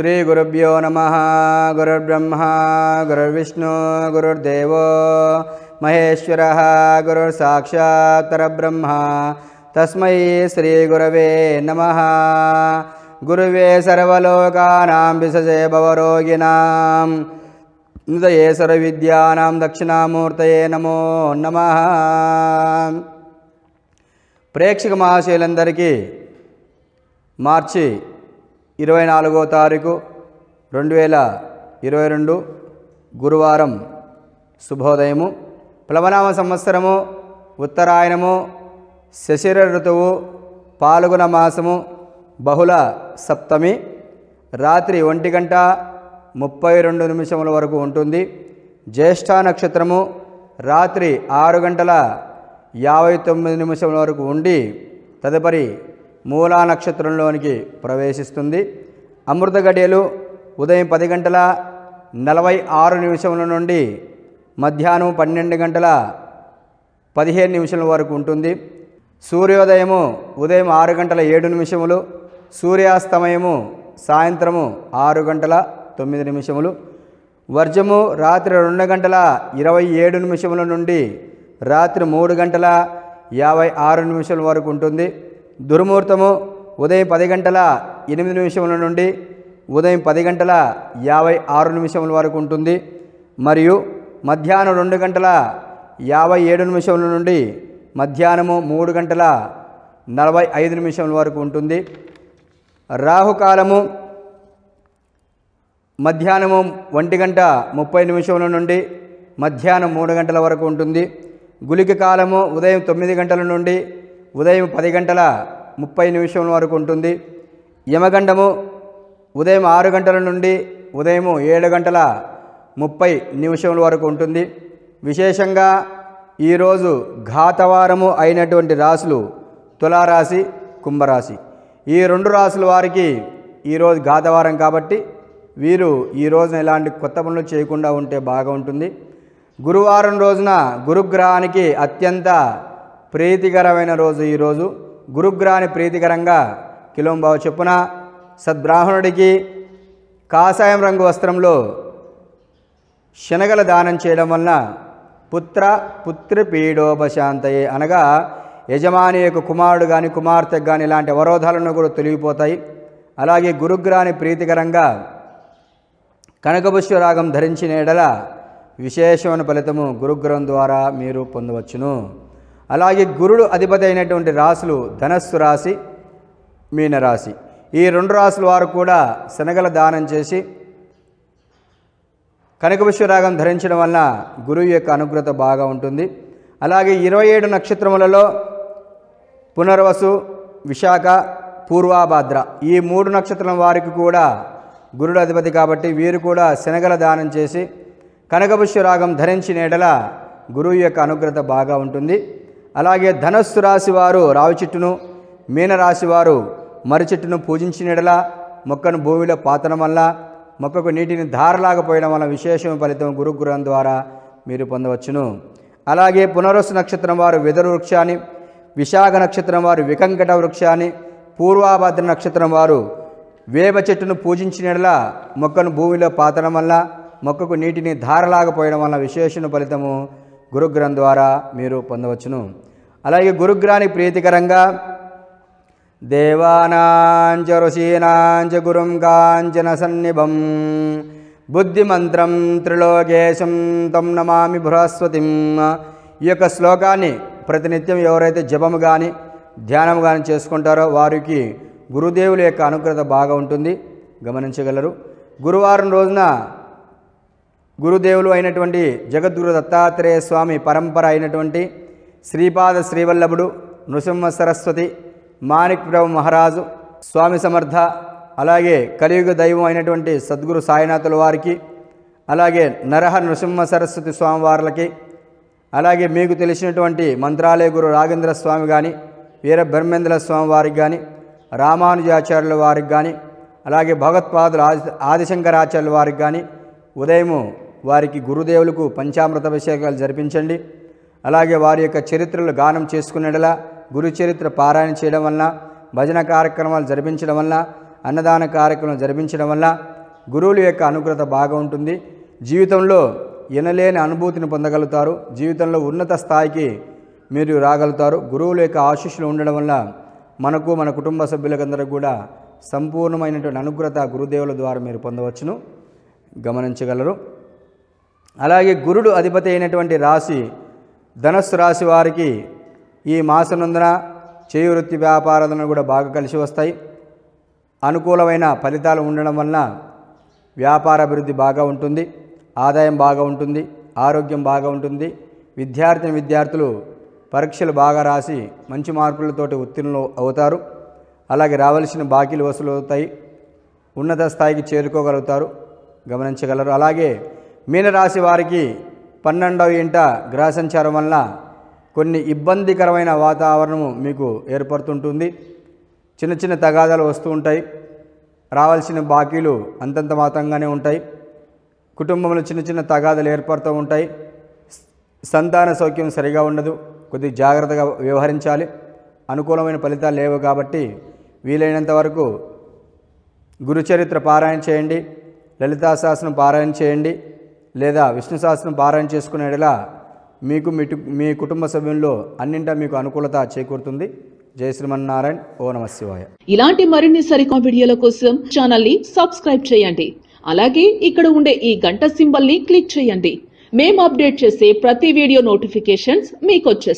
श्रीगुरुभ्यो नमः गुरुर्ब्रह्मा गुरुर्विष्णु गुरुर्देवो महेश्वरः परब्रह्म तस्मै श्रीगुरवे नमः गुरुवे सर्वलोकानां विसजे भवरोगिणां नृदये सर्वविद्यानां दक्षिणामूर्तये नमो नमः प्रेक्षकमहाशुलरिकी मार्चि ఇరవై నాలుగో తారీఖు రెండు వేల ఇరవై రెండు గురువారం శుభోదయము ప్లవనామ సంవత్సరము ఉత్తరాయణము శశిర ఋతువు పాల్గొన మాసము బహుళ సప్తమి రాత్రి ఒంటి గంట ముప్పై రెండు నిమిషముల వరకు ఉంటుంది జ్యేష్ఠ నక్షత్రము రాత్రి ఆరు గంటల యాభై తొమ్మిది నిమిషముల వరకు ఉండి తదుపరి మూలా నక్షత్రంలోనికి ప్రవేశిస్తుంది అమృత గడియలు ఉదయం పది గంటల నలభై ఆరు నిమిషముల నుండి మధ్యాహ్నం పన్నెండు గంటల పదిహేను నిమిషముల వరకు ఉంటుంది సూర్యోదయము ఉదయం ఆరు గంటల ఏడు నిమిషములు సూర్యాస్తమయము సాయంత్రము ఆరు గంటల తొమ్మిది నిమిషములు వర్జము రాత్రి రెండు గంటల ఇరవై ఏడు నిమిషముల నుండి రాత్రి మూడు గంటల యాభై ఆరు నిమిషాల వరకు ఉంటుంది దుర్ముహూర్తము ఉదయం పది గంటల ఎనిమిది నిమిషముల నుండి ఉదయం పది గంటల యాభై ఆరు నిమిషముల వరకు ఉంటుంది మరియు మధ్యాహ్నం రెండు గంటల యాభై ఏడు నిమిషముల నుండి మధ్యాహ్నము మూడు గంటల నలభై ఐదు నిమిషముల వరకు ఉంటుంది రాహుకాలము మధ్యాహ్నము ఒంటి గంట ముప్పై నిమిషముల నుండి మధ్యాహ్నం మూడు గంటల వరకు ఉంటుంది గులికి కాలము ఉదయం తొమ్మిది గంటల నుండి ఉదయం పది గంటల ముప్పై నిమిషం వరకు ఉంటుంది యమగండము ఉదయం ఆరు గంటల నుండి ఉదయం ఏడు గంటల ముప్పై నిమిషముల వరకు ఉంటుంది విశేషంగా ఈరోజు ఘాతవారము అయినటువంటి రాశులు తులారాశి కుంభరాశి ఈ రెండు రాసుల వారికి ఈరోజు ఘాతవారం కాబట్టి వీరు ఈ రోజున ఎలాంటి కొత్త పనులు చేయకుండా ఉంటే బాగా ఉంటుంది గురువారం రోజున గురుగ్రహానికి అత్యంత ప్రీతికరమైన రోజు ఈరోజు గురుగ్రహాన్ని ప్రీతికరంగా కిలోంబావ చెప్పున సద్బ్రాహ్మణుడికి కాషాయం రంగు వస్త్రంలో శనగల దానం చేయడం వలన పుత్ర పుత్రి పీడోపశాంతయే అనగా యజమాని యొక్క కుమారుడు కానీ కుమార్తెకు కానీ ఇలాంటి అవరోధాలను కూడా తొలగిపోతాయి అలాగే గురుగ్రహాన్ని ప్రీతికరంగా కనకపుష్పరాగం ధరించిన ఎడల విశేషమైన ఫలితము గురుగ్రహం ద్వారా మీరు పొందవచ్చును అలాగే గురుడు అధిపతి అయినటువంటి రాసులు ధనస్సు రాశి మీనరాశి ఈ రెండు రాసుల వారు కూడా శనగల దానం చేసి కనక విశ్వరాగం ధరించడం వల్ల గురువు యొక్క అనుగ్రత బాగా ఉంటుంది అలాగే ఇరవై ఏడు నక్షత్రములలో పునర్వసు విశాఖ పూర్వాభాద్ర ఈ మూడు నక్షత్రం వారికి కూడా గురుడు అధిపతి కాబట్టి వీరు కూడా శనగల దానం చేసి కనకపుష్యరాగం ధరించిన ఎడల గురువు యొక్క అనుగ్రత బాగా ఉంటుంది అలాగే ధనస్సు రాశి వారు రావి చెట్టును మీనరాశి వారు మర్రి చెట్టును పూజించినడలా మొక్కను భూమిలో పాతడం వల్ల మొక్కకు నీటిని ధారలాగా పోయడం వల్ల విశేషం ఫలితం గురుగ్రహం ద్వారా మీరు పొందవచ్చును అలాగే పునరుసు నక్షత్రం వారు వెదరు వృక్షాన్ని విశాఖ నక్షత్రం వారు వికంకట వృక్షాన్ని పూర్వాభద్ర నక్షత్రం వారు వేప చెట్టును పూజించినలా మొక్కను భూమిలో పాతడం వల్ల మొక్కకు నీటిని ధారలాగా పోయడం వల్ల విశేషణ ఫలితము గురుగ్రహం ద్వారా మీరు పొందవచ్చును అలాగే గురుగ్రాని ప్రీతికరంగా దేవానాంచ ఋషీనాంచ గురుం కాంచన సన్నిభం బుద్ధిమంత్రం త్రిలోకేశం తం నమామి బృహస్వతిం ఈ యొక్క శ్లోకాన్ని ప్రతినిత్యం ఎవరైతే జపము కానీ ధ్యానము కానీ చేసుకుంటారో వారికి గురుదేవుల యొక్క అనుగ్రహత బాగా ఉంటుంది గమనించగలరు గురువారం రోజున గురుదేవులు అయినటువంటి జగద్గురు దత్తాత్రేయ స్వామి పరంపర అయినటువంటి శ్రీపాద శ్రీవల్లభుడు నృసింహ సరస్వతి మాణిక్ ప్రభు మహారాజు స్వామి సమర్థ అలాగే కలియుగ దైవం అయినటువంటి సద్గురు సాయినాథుల వారికి అలాగే నరహ నృసింహ సరస్వతి స్వామివార్లకి అలాగే మీకు తెలిసినటువంటి మంత్రాలయ గురు రాఘేంద్ర స్వామి కానీ వీర బ్రహ్మేంద్ర స్వామి వారికి కానీ రామానుజాచార్యుల వారికి కానీ అలాగే భగవత్పాదులు ఆది ఆదిశంకరాచార్యుల వారికి కానీ ఉదయము వారికి గురుదేవులకు పంచామృత అభిషేకాలు జరిపించండి అలాగే వారి యొక్క చరిత్రలు గానం చేసుకునేలా గురు చరిత్ర పారాయణ చేయడం వలన భజన కార్యక్రమాలు జరిపించడం వల్ల అన్నదాన కార్యక్రమం జరిపించడం వల్ల గురువుల యొక్క అనుగ్రత బాగా ఉంటుంది జీవితంలో ఎనలేని అనుభూతిని పొందగలుగుతారు జీవితంలో ఉన్నత స్థాయికి మీరు రాగలుగుతారు గురువుల యొక్క ఆశీస్సులు ఉండడం వల్ల మనకు మన కుటుంబ సభ్యులకందరూ కూడా సంపూర్ణమైనటువంటి అనుగ్రత గురుదేవుల ద్వారా మీరు పొందవచ్చును గమనించగలరు అలాగే గురుడు అధిపతి అయినటువంటి రాశి ధనస్సు రాశి వారికి ఈ మాసనందున చేయు వృత్తి వ్యాపారాలను కూడా బాగా కలిసి వస్తాయి అనుకూలమైన ఫలితాలు ఉండడం వలన వ్యాపార అభివృద్ధి బాగా ఉంటుంది ఆదాయం బాగా ఉంటుంది ఆరోగ్యం బాగా ఉంటుంది విద్యార్థిని విద్యార్థులు పరీక్షలు బాగా రాసి మంచి మార్కులతోటి ఉత్తీర్ణులు అవుతారు అలాగే రావాల్సిన బాకీలు వసూలు అవుతాయి ఉన్నత స్థాయికి చేరుకోగలుగుతారు గమనించగలరు అలాగే మీనరాశి వారికి పన్నెండవ ఇంట గ్రహ సంచారం వల్ల కొన్ని ఇబ్బందికరమైన వాతావరణము మీకు ఏర్పడుతుంటుంది చిన్న చిన్న తగాదాలు వస్తూ ఉంటాయి రావాల్సిన బాకీలు అంతంత మాత్రంగానే ఉంటాయి కుటుంబంలో చిన్న చిన్న తగాదాలు ఏర్పడుతూ ఉంటాయి సంతాన సౌఖ్యం సరిగా ఉండదు కొద్దిగా జాగ్రత్తగా వ్యవహరించాలి అనుకూలమైన ఫలితాలు లేవు కాబట్టి వీలైనంత వరకు గురుచరిత్ర పారాయణ చేయండి లలితాశాసనం పారాయణ చేయండి లేదా విష్ణు సహస్రం పారాయణ చేసుకునేలా మీకు మీ మీ కుటుంబ సభ్యుల్లో అన్నింటా మీకు అనుకూలత చేకూరుతుంది జయ శ్రీమన్నారాయణ ఓ నమ శివాయ ఇలాంటి మరిన్ని సరికొత్త వీడియోల కోసం ఛానల్ ని సబ్స్క్రైబ్ చేయండి అలాగే ఇక్కడ ఉండే ఈ గంట సింబల్ ని క్లిక్ చేయండి మేము అప్డేట్ చేసే ప్రతి వీడియో నోటిఫికేషన్స్ మీకు